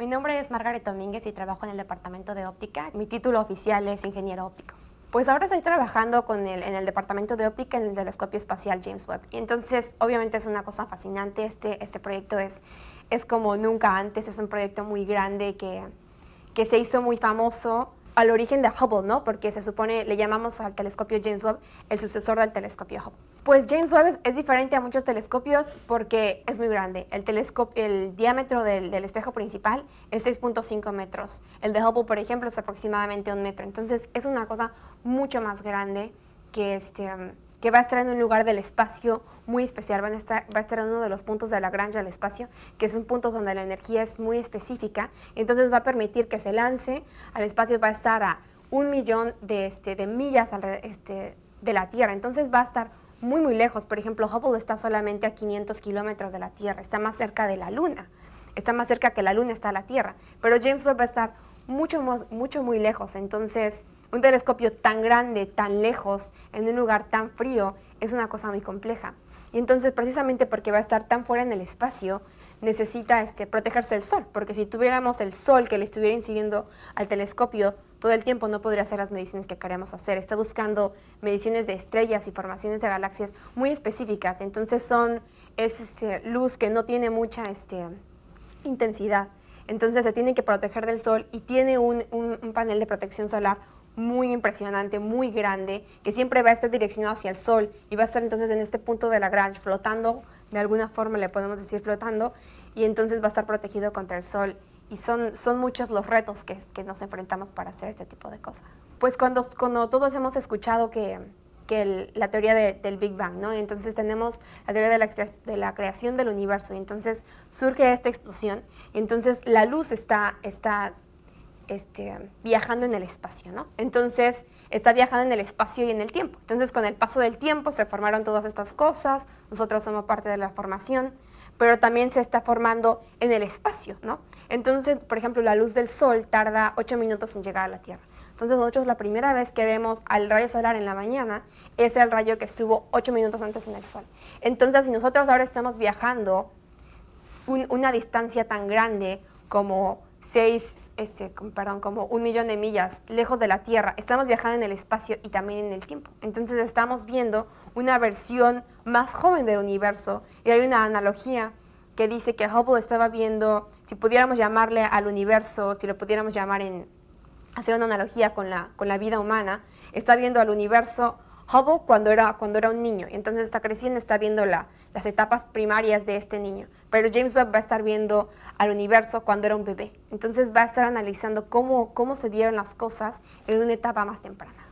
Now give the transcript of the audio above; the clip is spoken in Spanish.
Mi nombre es Margaret Domínguez y trabajo en el departamento de óptica. Mi título oficial es ingeniero óptico. Pues ahora estoy trabajando con el, en el departamento de óptica en el telescopio espacial James Webb. Y entonces, obviamente es una cosa fascinante. Este, este proyecto es, es como nunca antes. Es un proyecto muy grande que, que se hizo muy famoso al origen de Hubble, ¿no? Porque se supone, le llamamos al telescopio James Webb el sucesor del telescopio Hubble. Pues James Webb es, diferente a muchos telescopios porque es muy grande. El, telescopio, el diámetro del, espejo principal es 6.5 metros. El de Hubble, por ejemplo, es aproximadamente un metro. Entonces es una cosa mucho más grande que este... Um, que va a estar en un lugar del espacio muy especial, estar, va a estar en uno de los puntos de la granja del espacio, que es un punto donde la energía es muy específica, entonces va a permitir que se lance al espacio, va a estar a un millón de, este, de millas este, de la Tierra, entonces va a estar muy muy lejos, por ejemplo Hubble está solamente a 500 kilómetros de la Tierra, está más cerca de la Luna, está más cerca que la Luna está a la Tierra, pero James Webb va a estar mucho, mucho muy lejos. Entonces, un telescopio tan grande, tan lejos, en un lugar tan frío, es una cosa muy compleja. Y entonces, precisamente porque va a estar tan fuera en el espacio, necesita este, protegerse del sol, porque si tuviéramos el sol que le estuviera incidiendo al telescopio todo el tiempo, no podría hacer las mediciones que queremos hacer. Está buscando mediciones de estrellas y formaciones de galaxias muy específicas, entonces son es, este, luz que no tiene mucha este, intensidad entonces se tiene que proteger del sol y tiene un, panel de protección solar muy impresionante, muy grande, que siempre va a estar direccionado hacia el sol y va a estar entonces en este punto de la Lagrange flotando, de alguna forma le podemos decir flotando, y entonces va a estar protegido contra el sol. Y son, son muchos los retos que, que nos enfrentamos para hacer este tipo de cosas. Pues cuando, cuando todos hemos escuchado que que la teoría del Big Bang, ¿no? Entonces tenemos la teoría de la, creación del universo, entonces surge esta explosión, entonces la luz está, está este, viajando en el espacio, ¿no? Entonces está viajando en el espacio y en el tiempo. Entonces con el paso del tiempo se formaron todas estas cosas, nosotros somos parte de la formación, pero también se está formando en el espacio, ¿no? Entonces, por ejemplo, la luz del sol tarda ocho minutos en llegar a la Tierra. Entonces nosotros la primera vez que vemos al rayo solar en la mañana es el rayo que estuvo 8 minutos antes en el sol. Entonces si nosotros ahora estamos viajando una distancia tan grande como 6, este, perdón, como un millón de millas lejos de la Tierra, estamos viajando en el espacio y también en el tiempo. Entonces estamos viendo una versión más joven del universo y hay una analogía que dice que Hubble estaba viendo, si pudiéramos llamarle al universo, si lo pudiéramos llamar en hacer una analogía con la, con la vida humana, está viendo al universo Hubble cuando era, cuando era un niño. Entonces está creciendo, está viendo las etapas primarias de este niño. Pero James Webb va a estar viendo al universo cuando era un bebé. Entonces va a estar analizando cómo, cómo se dieron las cosas en una etapa más temprana.